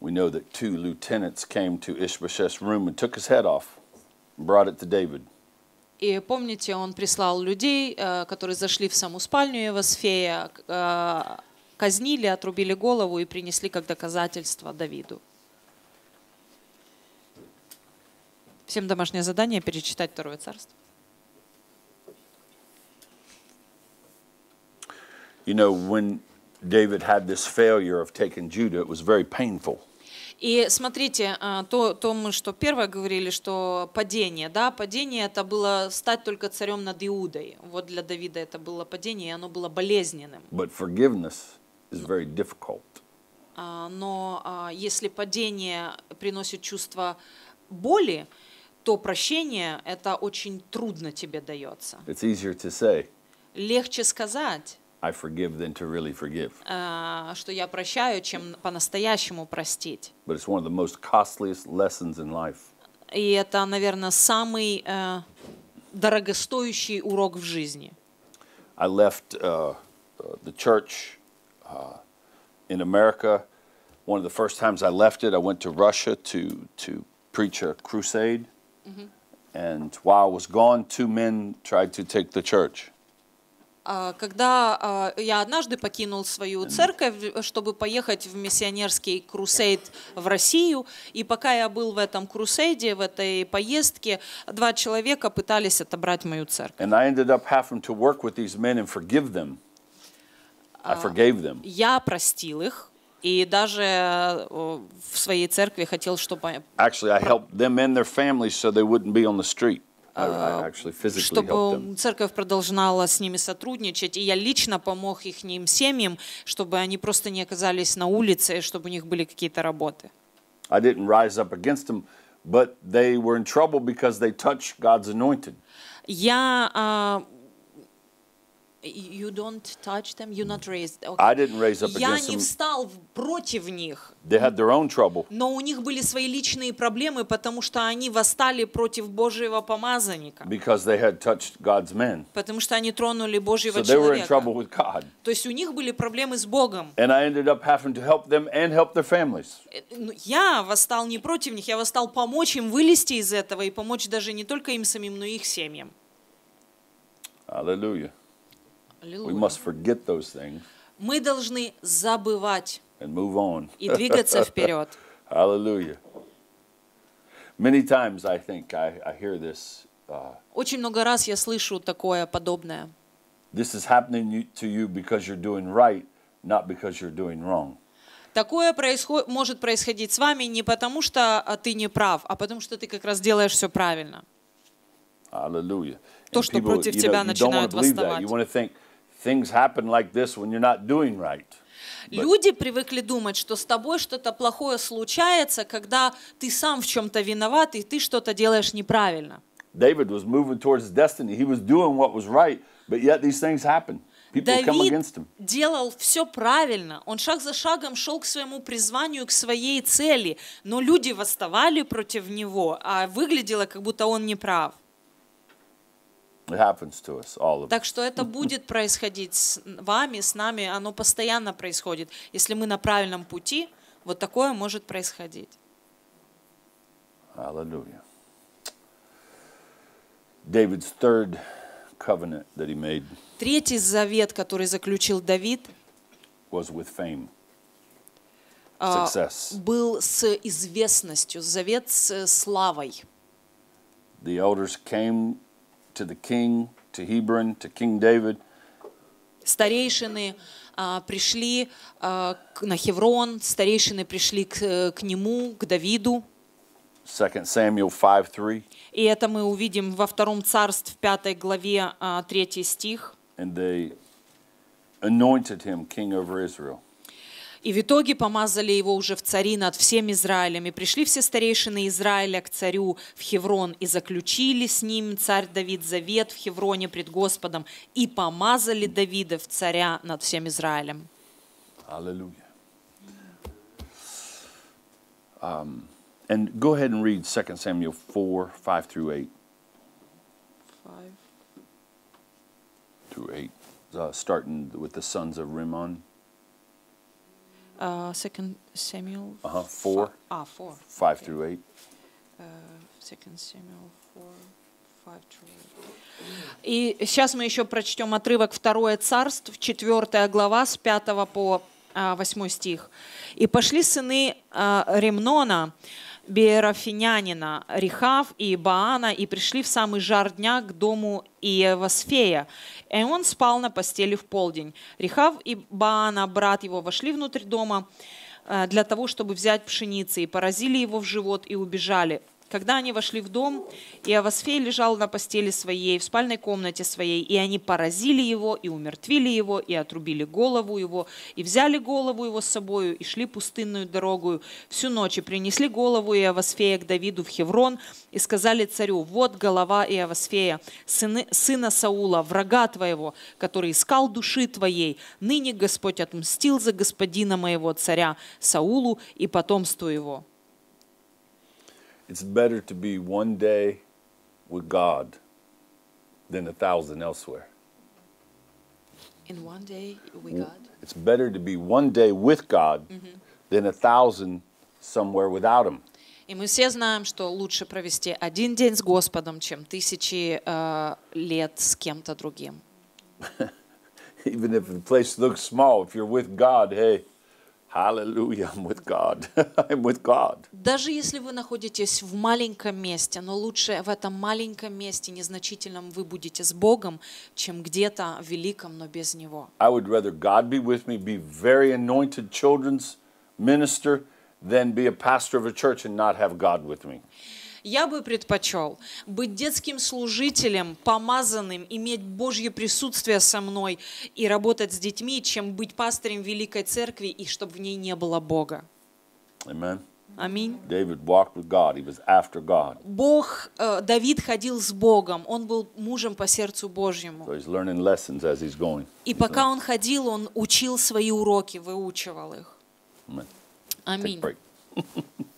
[SPEAKER 2] We know that two lieutenants came to Ishbosheth's room and took his head off and brought it to David.
[SPEAKER 1] И помните, он прислал людей, э, которые зашли в саму спальню Евосфея, э, казнили, отрубили голову и принесли как доказательство Давиду. Всем домашнее задание перечитать Второе Царство.
[SPEAKER 2] You know, when David had this failure of taking Judah, it was very painful.
[SPEAKER 1] И смотрите, а, то, то мы что первое говорили, что падение, да, падение это было стать только царем над Иудой. Вот для Давида это было падение, и оно было болезненным.
[SPEAKER 2] But forgiveness is very difficult.
[SPEAKER 1] А, но а, если падение приносит чувство боли, то прощение это очень трудно тебе дается.
[SPEAKER 2] It's easier to say.
[SPEAKER 1] Легче сказать.
[SPEAKER 2] I forgive than to really forgive.
[SPEAKER 1] Uh, что я прощаю, чем по-настоящему простить.
[SPEAKER 2] But it's one of the most costliest lessons in life.
[SPEAKER 1] И это, наверное, самый uh, дорогостоящий урок в жизни.
[SPEAKER 2] I left uh, the church uh, in America. One of the first times I left it, I went to Russia to to preach a crusade. Mm-hmm. And while I was gone, two men tried to take the church.
[SPEAKER 1] А, когда а, я однажды покинул свою церковь, чтобы поехать в миссионерский крусейд в Россию, и пока я был в этом крусейде, в этой поездке, два человека пытались отобрать мою церковь. А, я простил их. И даже э, в своей церкви хотел, чтобы...
[SPEAKER 2] Actually, I helped them and their families so they wouldn't be on the street. А, а, чтобы
[SPEAKER 1] церковь продолжала с ними сотрудничать. И я лично помог их семьям, чтобы они просто не оказались на улице, чтобы у них были какие-то работы. Я а, You don't touch them, you not raised. Okay. I didn't raise up Я не встал против них.
[SPEAKER 2] They had their own trouble.
[SPEAKER 1] Но у них были свои личные проблемы, потому что они восстали против Божьего помазанника.
[SPEAKER 2] Because they had touched God's men.
[SPEAKER 1] Потому что они тронули Божьего so they человека. Were in
[SPEAKER 2] trouble with God.
[SPEAKER 1] То есть у них были проблемы с Богом.
[SPEAKER 2] And э,
[SPEAKER 1] ну, Я восстал не против них, я восстал помочь им вылезти из этого и помочь даже не только им самим, но и их семьям.
[SPEAKER 2] Аллилуйя. We must forget those things
[SPEAKER 1] мы должны забывать
[SPEAKER 2] and move on. и двигаться вперед. Аллилуйя. Uh,
[SPEAKER 1] Очень много раз я слышу такое подобное.
[SPEAKER 2] This is happening to you because you're doing right, not because you're doing wrong.
[SPEAKER 1] Такое происход может происходить с вами не потому, что а, ты не прав, а потому, что ты как раз делаешь все правильно.
[SPEAKER 2] Аллилуйя. То, что people, против you know, тебя начинают восставать things happen like this when you're not doing right.
[SPEAKER 1] Люди привыкли думать, что с тобой что-то плохое случается, когда ты сам в чем-то виноват и ты что-то делаешь неправильно.
[SPEAKER 2] David was moving towards destiny. He was doing what was right, but yet these things happen. Давид
[SPEAKER 1] делал все правильно. Он шаг за шагом шел к своему призванию, к своей цели, но люди восставали против него, а выглядело, как будто он не прав.
[SPEAKER 2] Так
[SPEAKER 1] что это будет происходить с вами, с нами, оно постоянно происходит. Если мы на правильном пути, вот такое может происходить.
[SPEAKER 2] Аллилуйя. David's third covenant that he made
[SPEAKER 1] Третий завет, который заключил Давид,
[SPEAKER 2] was with fame. А, Success.
[SPEAKER 1] был с известностью, завет с э, славой.
[SPEAKER 2] The elders came to the king, to Hebron, to King David.
[SPEAKER 1] Старейшины а, пришли а, на Хеврон, старейшины пришли к, нему, к Давиду.
[SPEAKER 2] 2 Samuel 5:3.
[SPEAKER 1] И это мы увидим во втором царств, в пятой главе, а, третий стих.
[SPEAKER 2] And they anointed him king over Israel.
[SPEAKER 1] И в итоге помазали его уже в цари над всем Израилем. И пришли все старейшины Израиля к царю в Хеврон, и заключили с ним царь Давид завет в Хевроне пред Господом, и помазали Давида в царя над всем Израилем.
[SPEAKER 2] Аллилуйя. Um, and go ahead and read 2 Samuel 4, 5 through 8. 5 through 8, uh, starting with the sons of Rimmon.
[SPEAKER 1] Uh, second Samuel. Uh huh. Four. Five, ah, four. Five okay. through eight. Uh, second Samuel four. И сейчас мы еще прочтем отрывок 2 Царств, 4 глава, с 5 по 8 стих. «И пошли сыны Ремнона, Беерафинянина, Рихав и Баана и пришли в самый жар дня к дому Иевосфея. И он спал на постели в полдень. Рихав и Баана, брат его, вошли внутрь дома э, для того, чтобы взять пшеницы, и поразили его в живот и убежали. Когда они вошли в дом, и Авасфей лежал на постели своей, в спальной комнате своей, и они поразили его, и умертвили его, и отрубили голову его, и взяли голову его с собою, и шли пустынную дорогу всю ночь, и принесли голову Иовасфея к Давиду в Хеврон, и сказали царю, вот голова Иовасфея, сыны, сына Саула, врага твоего, который искал души твоей, ныне Господь отмстил за господина моего царя Саулу и потомству его.
[SPEAKER 2] It's better to be one day with God than a thousand elsewhere.
[SPEAKER 1] In one day with God?
[SPEAKER 2] It's better to be one day with God mm -hmm. than a thousand somewhere without Him.
[SPEAKER 1] И мы все знаем, что лучше провести один день с Господом, чем тысячи э, лет с кем-то другим.
[SPEAKER 2] Even if the place looks small, if you're with God, hey, Hallelujah, I'm with God. I'm with God.
[SPEAKER 1] Даже если вы находитесь в маленьком месте, но лучше в этом маленьком месте, незначительном, вы будете с Богом, чем где-то в великом, но без Него.
[SPEAKER 2] I would rather God be with me, be very anointed children's minister, than be a pastor of a church and not have God with me.
[SPEAKER 1] Я бы предпочел быть детским служителем, помазанным, иметь Божье присутствие со мной и работать с детьми, чем быть пастором Великой Церкви и чтобы в ней не было Бога. Amen. Аминь. Бог, э, Давид ходил с Богом. Он был мужем по сердцу Божьему. И пока он ходил, он учил свои уроки, выучивал их. Аминь.